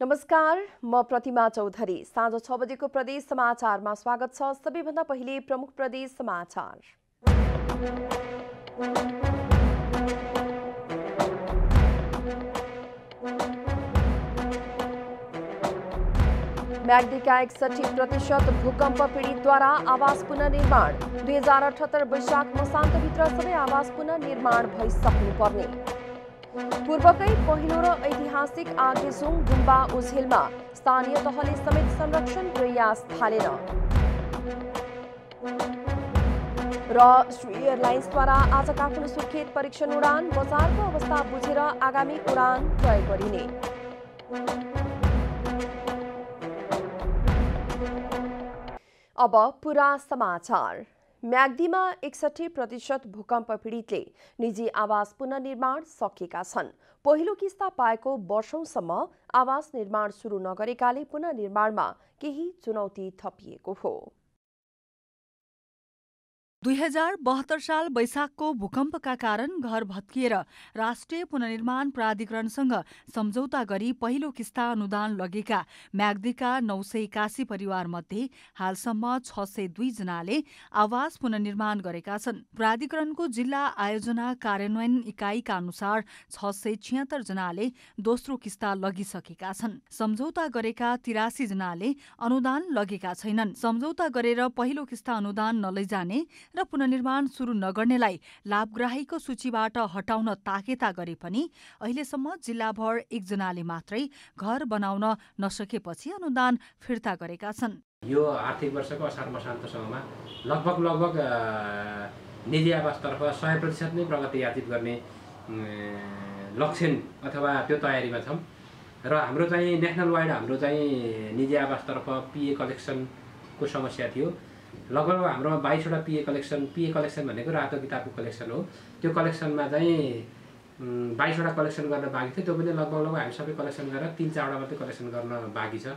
नमस्कार म प्रतिमा चौधरी साँझ छ बजेको प्रदेश समाचारमा स्वागत छ सबैभन्दा पहिले प्रमुख प्रदेश समाचार म्याग्दीका एकसठी प्रतिशत भूकम्प पीडितद्वारा आवास पुनर्निर्माण दुई हजार अठहत्तर वैशाख मसान्तभित्र सबै आवास पुनर्निर्माण भइसक्नुपर्ने पूर्वकै पहिलो र ऐतिहासिक आगेजुङ गुम्बा उझेलमा स्थानीय तहले समेत संरक्षण प्रयास थालेन र श्री एयरलाइन्सद्वारा आज काठमाडौँ सुर्खेत परीक्षण उडान बजारको अवस्था बुझेर आगामी उडान तय गरिने अब पुरा समाचार म्याग्दीमा एकसठी प्रतिशत भूकम्प पीडितले निजी आवास पुननिर्माण सकेका छन् पहिलो किस्ता पाएको वर्षौंसम्म आवास निर्माण सुरु नगरेकाले पुननिर्माणमा केही चुनौती थपिएको हो दुई हजार बहत्तर साल वैशाखको भूकम्पका कारण घर भत्किएर राष्ट्रिय पुननिर्माण प्राधिकरणसँग सम्झौता गरी पहिलो किस्ता अनुदान लगेका म्याग्दीका नौ सय एकासी परिवारमध्ये हालसम्म छ सय दुईजनाले आवास पुननिर्माण गरेका छन् प्राधिकरणको जिल्ला आयोजना कार्यान्वयन इकाइका अनुसार छ सय छिहत्तर जनाले दोस्रो किस्ता लगिसकेका छन् सम्झौता गरेका तिरासी जनाले अनुदान लगेका छैनन् सम्झौता गरेर पहिलो किस्ता अनुदान नलैजाने र पुननिर्माण सुरु नगर्नेलाई लाभग्राहीको सूचीबाट हटाउन ताकेता गरे पनि अहिलेसम्म जिल्लाभर एकजनाले मात्रै घर बनाउन नसकेपछि अनुदान फिर्ता गरेका छन् यो आर्थिक वर्षको असार मसान्तसम्ममा लगभग लगभग निजी आवासतर्फ सय प्रतिशत नै प्रगति याचित गर्ने लक्षण अथवा त्यो तयारीमा छौँ र हाम्रो चाहिँ नेसनल वाइड हाम्रो चाहिँ निजी आवासतर्फ पिए कलेक्सनको समस्या थियो लगभग हाम्रोमा बाइसवटा पिए कलेक्सन पिए कलेक्सन भनेको रातो किताबको कलेक्सन हो त्यो कलेक्सनमा चाहिँ बाइसवटा कलेक्सन गर्न बाँकी थियो त्यो पनि लगभग लगभग हामी सबै कलेक्सन गरेर तिन चारवटा मात्रै कलेक्सन गर्न बाँकी छ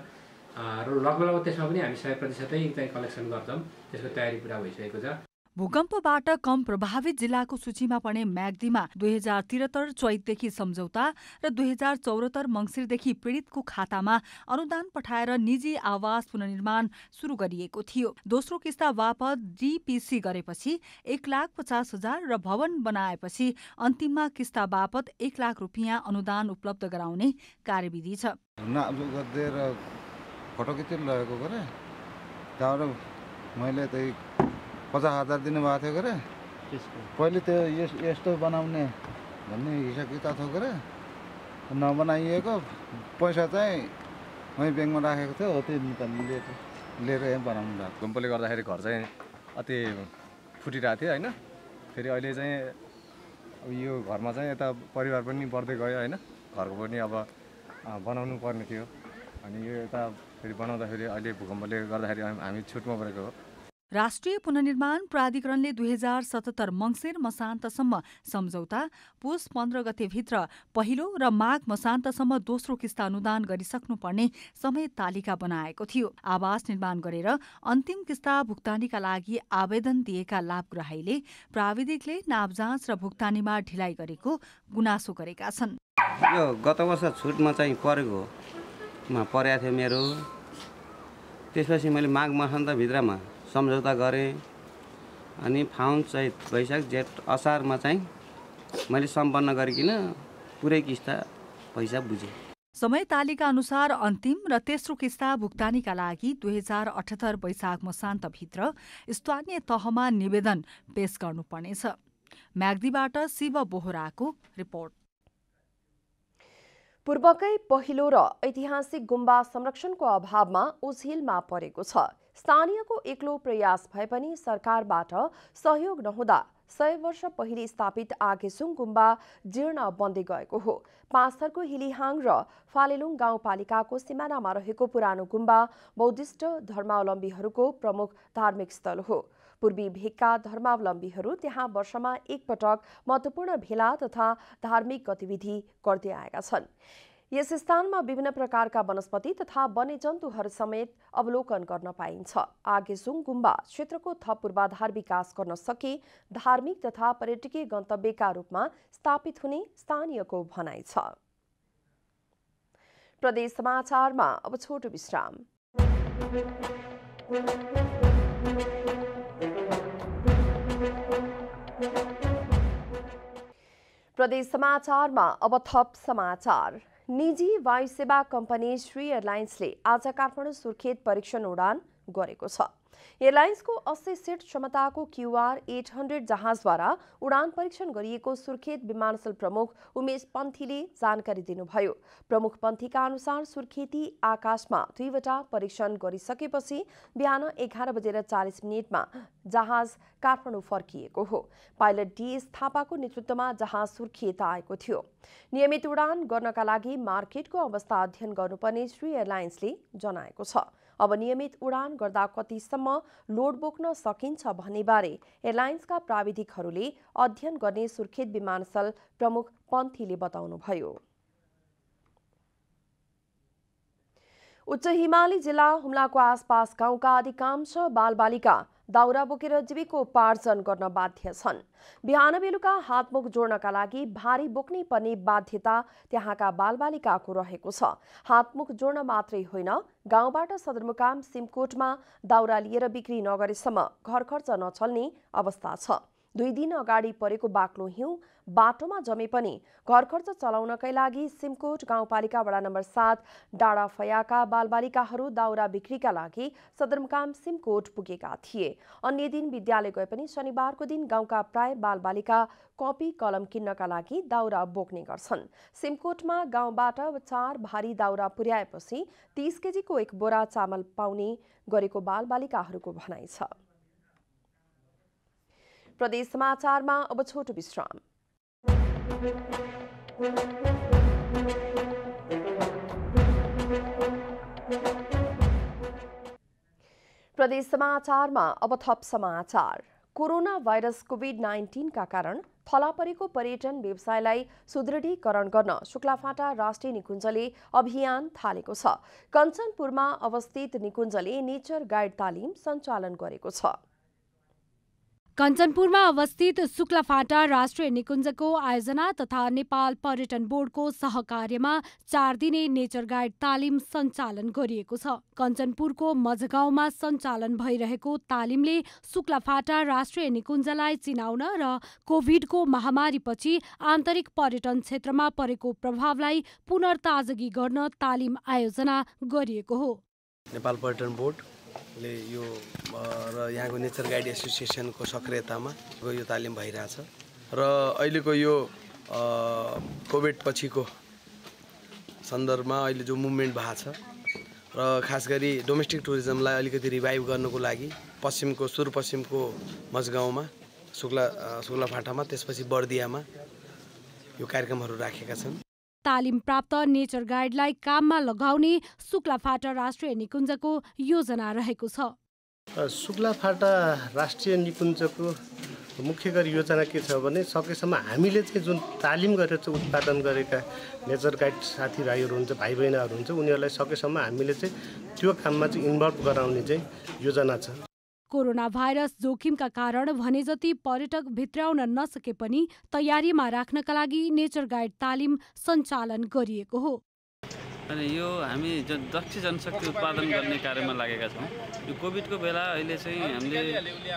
र लगभग लगभग त्यसमा पनि हामी सय प्रतिशतै चाहिँ कलेक्सन गर्छौँ त्यसको तयारी पुरा भइसकेको छ भूकम्पबाट कम प्रभावित जिल्लाको सूचीमा पर्ने म्याग्दीमा दुई हजार त्रिहत्तर चैतदेखि सम्झौता र दुई हजार चौरात्तर मङ्सिरदेखि पीडितको खातामा अनुदान पठाएर निजी आवास पुननिर्माण सुरु गरिएको थियो दोस्रो किस्ता वापत डिपिसी गरेपछि एक लाख पचास हजार र भवन बनाएपछि अन्तिममा किस्ता बापत एक लाख रुपियाँ अनुदान उपलब्ध गराउने कार्यविधि छ मैले त्यही पचास हजार दिनुभएको थियो के पहिले त्यो यस यस्तो बनाउने भन्ने हिसाब किताब थियो के नबनाइएको पैसा चाहिँ मै ब्याङ्कमा राखेको थियो हो त्यो लिएर लिएर यहीँ बनाउनु भएको घुम्पोले गर्दाखेरि घर चाहिँ अति फुटिरहेको थियो होइन फेरि अहिले चाहिँ अब यो घरमा चाहिँ यता परिवार पनि बढ्दै गयो होइन घरको पनि अब बनाउनु पर्ने थियो अनि यो यता फेरि बनाउँदाखेरि अहिले भूकम्पले गर्दाखेरि हामी छुटमा परेको हो राष्ट्रिय पुननिर्माण प्राधिकरणले दुई हजार सतहत्तर मङ्सिर मसान्तसम्म सम्झौता पुस पन्ध्र गतेभित्र पहिलो र माघ मसान्तसम्म दोस्रो किस्ता अनुदान गरिसक्नुपर्ने समय तालिका बनाएको थियो आवास निर्माण गरेर अन्तिम किस्ता भुक्तानीका लागि आवेदन दिएका लाभग्राहीले प्राविधिकले नापजाँच र भुक्तानीमा ढिलाइ गरेको गुनासो गरेका छन् यो गत वर्ष छुटमा चाहिँ परेको परेको मेरो त्यसपछि मैले माघ मसान्तभित्रमा सम्झौता गरेँ अनि फाउन चैत वैशाख जेठ असारमा चाहिँ मैले सम्पन्न गरिकन पुरै किस्ता पैसा बुझेँ समय तालिका अनुसार अन्तिम र तेस्रो किस्ता भुक्तानीका लागि दुई हजार अठहत्तर वैशाख मसान्तभित्र स्थानीय तहमा निवेदन पेश गर्नुपर्नेछ म्याग्दीबाट शिव बोहराको रिपोर्ट पूर्वकै पहिलो र ऐतिहासिक गुम्बा संरक्षणको अभावमा उझिलमा परेको छ स्थानीयको एक्लो प्रयास भए पनि सरकारबाट सहयोग नहुँदा सय वर्ष पहिले स्थापित आगेसुङ गुम्बा जीर्ण बन्दै गएको हो पाँचथरको हिलिहाङ र फालेलुङ गाउँपालिकाको सिमानामा रहेको पुरानो गुम्बा बौद्धिष्ट धर्मावलम्बीहरूको प्रमुख धार्मिक स्थल हो पूर्वी भेगका धर्मावलम्बीहरू त्यहाँ वर्षमा एकपटक महत्त्वपूर्ण भेला तथा धार्मिक गतिविधि गर्दै आएका छन् यस स्थानमा विभिन्न प्रकारका वनस्पति तथा वन्यजन्तुहरू समेत अवलोकन गर्न पाइन्छ आगेसुङ गुम्बा क्षेत्रको थप पूर्वाधार विकास गर्न सके धार्मिक तथा पर्यटकीय गन्तव्यका रूपमा स्थापित हुने स्थानीयको भनाइ छ प्रदेश समाचारमा अब छोटो विश्राम प्रदेश समाचारमा अब थप समाचार निजी वायुसेवा कम्पनी श्री एयरलाइन्सले आज काठमाडौँ सुर्खेत परीक्षण उडान गरेको छ एयरलाइन्सको अस्सी सिट क्षमताको क्युआर एट हन्ड्रेड जहाजद्वारा उडान परीक्षण गरिएको सुर्खेत विमानस्थल प्रमुख उमेश पन्थीले जानकारी दिनुभयो प्रमुख पन्थीका अनुसार सुर्खेती आकाशमा दुईवटा परीक्षण गरिसकेपछि बिहान एघार बजेर चालिस मिनटमा जहाज काठमाडौँ फर्किएको हो पाइलट डिएस थापाको नेतृत्वमा जहाज सुर्खेत आएको थियो नियमित उडान गर्नका लागि मार्केटको अवस्था अध्ययन गर्नुपर्ने श्री एयरलाइन्सले जनाएको छ अब नियमित उडान गर्दा कतिसम्म लोड बोक्न सकिन्छ भन्नेबारे एयरलाइन्सका प्राविधिकहरूले अध्ययन गर्ने सुर्खेत विमानस्थल प्रमुख पन्थीले बताउनुभयो उच्च हिमाली जिल्ला हुम्लाको आसपास गाउँका अधिकांश बालबालिका दाउरा बोकेर जीविकोपार्जन गर्न बाध्य छन् बिहान बेलुका हातमुख जोड्नका लागि भारी बोक्नै पर्ने बाध्यता त्यहाँका बालबालिकाको रहेको छ हातमुख जोड्न मात्रै होइन गाउँबाट सदरमुकाम सिमकोटमा दाउरा लिएर बिक्री नगरेसम्म घर खर्च नचल्ने अवस्था छ दुई दिन अगाडि परेको बाक्लो हिउँ बाटोमा जमे पनि घर खर्च चलाउनकै लागि सिमकोट गाउँपालिका वडा नम्बर सात डाँडा फयाका बालबालिकाहरू दाउरा बिक्रीका लागि सदरमुकाम सिमकोट पुगेका थिए अन्य दिन विद्यालय गए पनि शनिबारको दिन गाउँका प्राय बालबालिका कपी कलम किन्नका लागि दाउरा बोक्ने गर्छन् सिमकोटमा गाउँबाट चार भारी दाउरा पुर्याएपछि तीस केजीको एक बोरा चामल पाउने गरेको बालबालिकाहरूको भनाइ छ प्रदेश समाचारमा अब छोटो विश्राम प्रदेश समाचारमा अब थप समाचार कोरोना भाइरस कोभिड नाइन्टिनका कारण थला पर्यटन व्यवसायलाई सुदृढीकरण गर्न शुक्लाफाटा राष्ट्रिय निकुञ्जले अभियान थालेको छ कञ्चनपुरमा अवस्थित निकुञ्जले नेचर गाइड तालिम सञ्चालन गरेको छ कञ्चनपुरमा अवस्थित शुक्लाफाटा राष्ट्रिय निकुञ्जको आयोजना तथा नेपाल पर्यटन बोर्डको सहकार्यमा चार दिने नेचर गाइड तालिम सञ्चालन गरिएको छ कञ्चनपुरको मझगाउँमा सञ्चालन भइरहेको तालिमले शुक्लाफाटा राष्ट्रिय निकुञ्जलाई चिनाउन र कोभिडको महामारीपछि आन्तरिक पर्यटन क्षेत्रमा परेको प्रभावलाई पुनर्ताजगी गर्न तालिम आयोजना गरिएको हो नेपाल पर्यटन बोर्ड ले यो र यहाँको नेचर गाइड एसोसिएसनको सक्रियतामा यो तालिम भइरहेछ र अहिलेको यो कोभिड पछिको सन्दर्भमा अहिले जो मुभमेन्ट भएको छ र खास गरी डोमेस्टिक टुरिज्मलाई अलिकति रिभाइभ गर्नुको लागि पश्चिमको सुदूरपश्चिमको मजगाउँमा शुक्ला शुक्लाफाटामा त्यसपछि बर्दियामा यो कार्यक्रमहरू राखेका छन् तालिम प्राप्त नेचर गाइडलाई काममा लगाउने शुक्ला फाटा राष्ट्रिय निकुञ्जको योजना रहेको छ शुक्ला फाटा राष्ट्रिय निकुञ्जको मुख्य गरी योजना के छ भने सकेसम्म हामीले चाहिँ जुन तालिम गरेर चाहिँ उत्पादन गरेका नेचर गाइड साथीभाइहरू हुन्छ भाइ बहिनीहरू हुन्छ उनीहरूलाई सकेसम्म हामीले चाहिँ त्यो काममा चाहिँ इन्भल्भ गराउने चाहिँ योजना छ कोरोना भाइरस जोखिमका कारण भने जति पर्यटक भित्राउन नसके पनि तयारीमा राख्नका लागि नेचर गाइड तालिम सञ्चालन गरिएको हो अनि यो हामी ज दक्ष जनशक्ति उत्पादन गर्ने कार्यमा लागेका छौँ यो कोभिडको बेला अहिले चाहिँ हामीले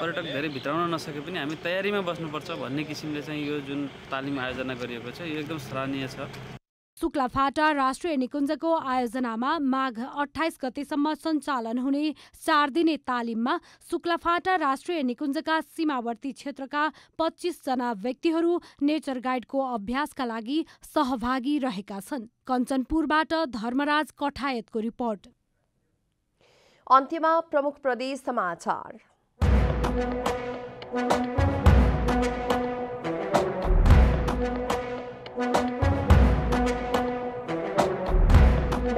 पर्यटक धेरै भित्राउन नसके पनि हामी तयारीमा बस्नुपर्छ भन्ने किसिमले चाहिँ यो जुन तालिम आयोजना गरिएको छ यो एकदम सराहनीय छ शुक्लाफाटा राष्ट्रिय निकुञ्जको आयोजनामा माघ अठाइस गतेसम्म सञ्चालन हुने चार दिने तालिममा शुक्लाफाटा राष्ट्रिय निकुञ्जका सीमावर्ती क्षेत्रका पच्चिसजना व्यक्तिहरू नेचर गाइडको अभ्यासका लागि सहभागी रहेका छन् कञ्चनपुरबाट धर्मराज कठायतको रिपोर्ट अन्त्यमा प्रमुख प्रदेश समाचार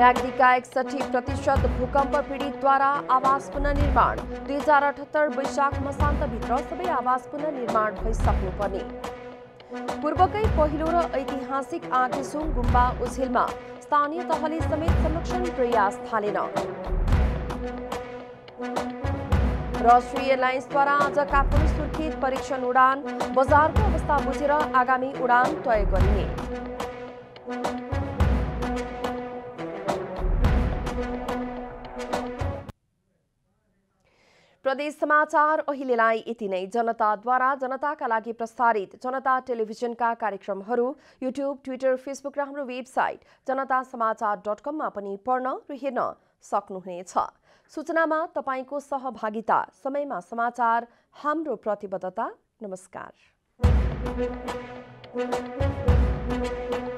न्यागदी का एकसठी प्रतिशत भूकम्प पीडितद्वारा आवास पुनर्निर्माण दुई हजार अठहत्तर वैशाख मसान्तभित्र सबै आवास पुनर्निर्माण भइसक्नुपर्ने पूर्वकै पहिलो र ऐतिहासिक आँखेसुङ गुम्बा उछेलमा स्थानीय तहले समेत संरक्षण प्रयास थालेन र श्री एयरलाइन्सद्वारा आज काठमाडौँ सुर्खेत परीक्षण उडान बजारको अवस्था बुझेर आगामी उडान तय गरिने प्रदेश समाचार अहिलेलाई यति नै जनताद्वारा जनताका लागि प्रसारित जनता टेलिभिजनका कार्यक्रमहरू युट्युब ट्विटर फेसबुक र हाम्रो वेबसाइट जनता समाचार डट कममा पनि पढ्न र हेर्न सक्नुहुनेछ सूचनामा तपाईँको सहभागिता समयमा समाचार हाम्रो प्रतिबद्धता नमस्कार